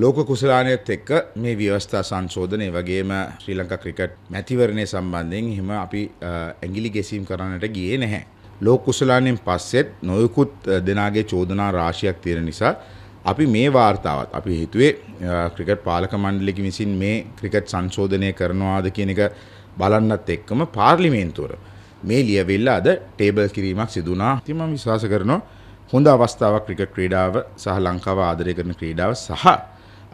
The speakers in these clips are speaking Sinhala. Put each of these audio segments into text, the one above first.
ලෝක කුසලානයත් එක්ක මේ ව්‍යවස්ථා සංශෝධනය වගේම ශ්‍රී ලංකා ක්‍රිකට් මැතිවරණය සම්බන්ධයෙන් එහෙම අපි ඇඟිලි ගැසීම් කරන්නට ගියේ නැහැ. ලෝක කුසලානයෙන් පස්සෙත් නොයෙකුත් දෙනාගේ චෝදනා රාශියක් තියෙන නිසා අපි මේ වාර්තාවත් අපි හිතුවේ ක්‍රිකට් පාලක මණ්ඩලෙක විසින් මේ ක්‍රිකට් සංශෝධනය කරනවාද කියන එක බලන්නත් එක්කම පාර්ලිමේන්තුවට මේ ලියවිල්ල අද ටේබල් කිරීමක් සිදු වුණා. ඉතින් මම විශ්වාස කරනවා හොඳ අවස්ථාවක් ක්‍රිකට් ක්‍රීඩාව සහ ලංකාව ආදරය කරන ක්‍රීඩාව සහ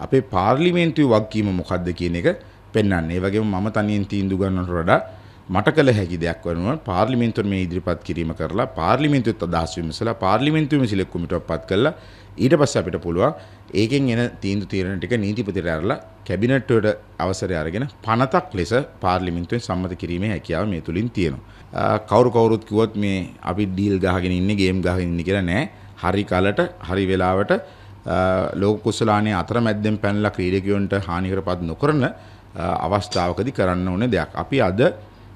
අපේ පාර්ලිමේන්තුවේ වගකීම මොකක්ද කියන එක පෙන්වන්නේ. ඒ වගේම මම තනියෙන් තීන්දුව ගන්නට වඩා මට කළ හැකි දෙයක් වෙනවා පාර්ලිමේන්තුවේ මේ ඉදිරිපත් කිරීම කරලා පාර්ලිමේන්තුවෙත් අදහස් විමසලා පාර්ලිමේන්තුවේම සිලෙක් කමිටුවක් පත් කළා ඊට පස්සේ අපිට පුළුවන් ඒකෙන් එන තීන්දුව තීරණ ටික නීතිපතිට අරලා කැබිනට් වලට අවසරය අරගෙන පනතක් ලෙස පාර්ලිමේන්තුවෙන් සම්මත කිරීමේ හැකියාව මේ තුලින් තියෙනවා කවුරු කවුරුත් කිව්වොත් මේ අපි ඩීල් ගහගෙන ඉන්නේ ගේම් ගහගෙන ඉන්නේ කියලා නෑ හරි කලට හරි වෙලාවට ලෝක කුසලානේ අතරමැද්දෙන් පැනලා ක්‍රීඩකයන්ට හානිකරපත් නොකරන අවස්ථාවකදී කරන්න ඕනේ දෙයක්. අපි අද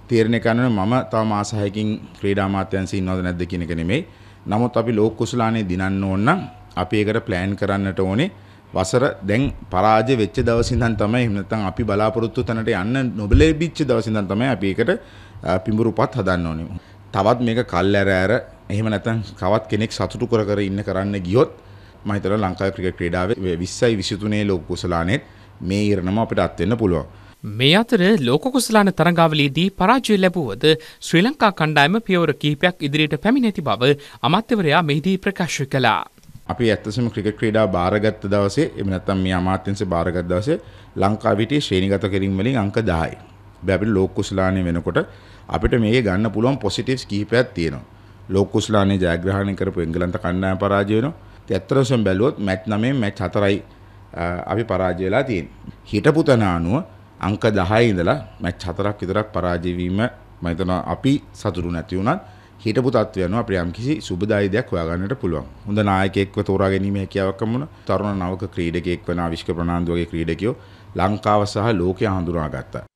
තීරණය කරනවා මම තව මාස 6කින් ක්‍රීඩා අමාත්‍යාංශයේ ඉන්නවද නැද්ද කියන එක නෙමෙයි. නමුත් අපි ලෝක කුසලානේ දිනන්න ඕන නම් අපි ඒකට plan කරන්නට ඕනේ. වසර දැන් පරාජය වෙච්ච දවසේ ඉඳන් තමයි එහෙම නැත්නම් අපි බලාපොරොත්තු තැනට යන්න නොබලෙබිච්ච දවසේ ඉඳන් තමයි අපි ඒකට පිඹුරුපත් හදන්න ඕනේ. තවත් මේක කල් ඇර ඇර එහෙම නැත්නම් කවත් කෙනෙක් සතුටු කර කර ඉන්න කරන්න ගියොත් මම හිතනවා ලංකාවේ ක්‍රිකට් ක්‍රීඩාවේ 20යි 23 ලෝක කුසලානෙත් මේ ඉරණම අපිට අත්වෙන්න පුළුවන්. මේ අතර ලෝක කුසලාන තරඟාවලියේදී පරාජය ලැබුවද ශ්‍රී ලංකා කණ්ඩායම පියවර කිහිපයක් ඉදිරියට පැමිණ ඇති බව අමාත්‍යවරයා මෙහිදී ප්‍රකාශ කළා. අපි ඇත්තසම ක්‍රිකට් ක්‍රීඩා බාරගත්ත දවසේ එහෙම නැත්නම් මේ අමාත්‍යංශය බාරගත් දවසේ ලංකාවිටේ ශ්‍රේණිගත කිරීම වලින් අංක 10යි. බැබිල් ලෝක කුසලානේ වෙනකොට අපිට මේකේ ගන්න පුළුවන් පොසිටිව්ස් කිහිපයක් තියෙනවා. ලෝක කුසලානේ ජයග්‍රහණය කරපු එංගලන්ත කණ්ඩායම පරාජය වෙනවා. ඇත්තට වශයෙන් බැලුවොත් මැච් 9 මැච් 4යි අපි පරාජය වෙලා තියෙන්නේ. හිටපු තන අනුව අංක 10 ඉඳලා මැච් 4ක් විතරක් පරාජය වීම මම හිතනවා අපි සතුටු නැති වුණත් හිටපු තත්ත්වය අනුව අපිට යම්කිසි සුබදායි දෙයක් හොයාගන්නට පුළුවන්. හොඳ නායකයෙක්ව තෝරා ගැනීම හැකියාවක් හම්බුණා. තරුණ නවක ක්‍රීඩකයෙක් වන ආවිෂ්ක ප්‍රනාන්දු වගේ ක්‍රීඩකයෝ ලංකාව සහ ලෝකය හඳුනාගත්තා.